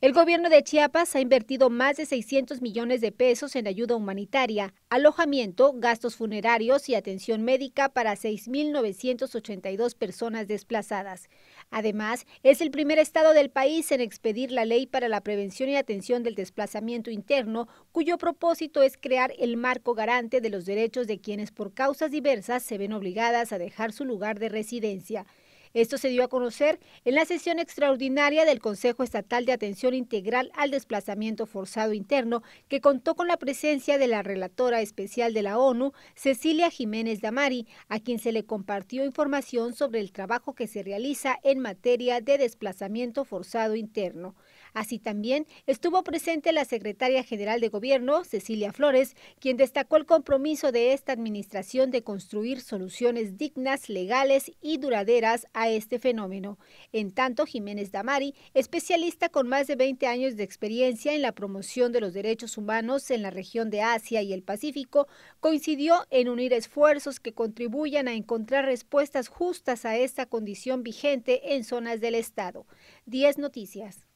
El gobierno de Chiapas ha invertido más de 600 millones de pesos en ayuda humanitaria, alojamiento, gastos funerarios y atención médica para 6.982 personas desplazadas. Además, es el primer estado del país en expedir la ley para la prevención y atención del desplazamiento interno, cuyo propósito es crear el marco garante de los derechos de quienes por causas diversas se ven obligadas a dejar su lugar de residencia. Esto se dio a conocer en la sesión extraordinaria del Consejo Estatal de Atención Integral al Desplazamiento Forzado Interno, que contó con la presencia de la relatora especial de la ONU, Cecilia Jiménez Damari, a quien se le compartió información sobre el trabajo que se realiza en materia de desplazamiento forzado interno. Así también estuvo presente la secretaria general de Gobierno, Cecilia Flores, quien destacó el compromiso de esta administración de construir soluciones dignas, legales y duraderas a este fenómeno. En tanto, Jiménez Damari, especialista con más de 20 años de experiencia en la promoción de los derechos humanos en la región de Asia y el Pacífico, coincidió en unir esfuerzos que contribuyan a encontrar respuestas justas a esta condición vigente en zonas del Estado. 10 noticias.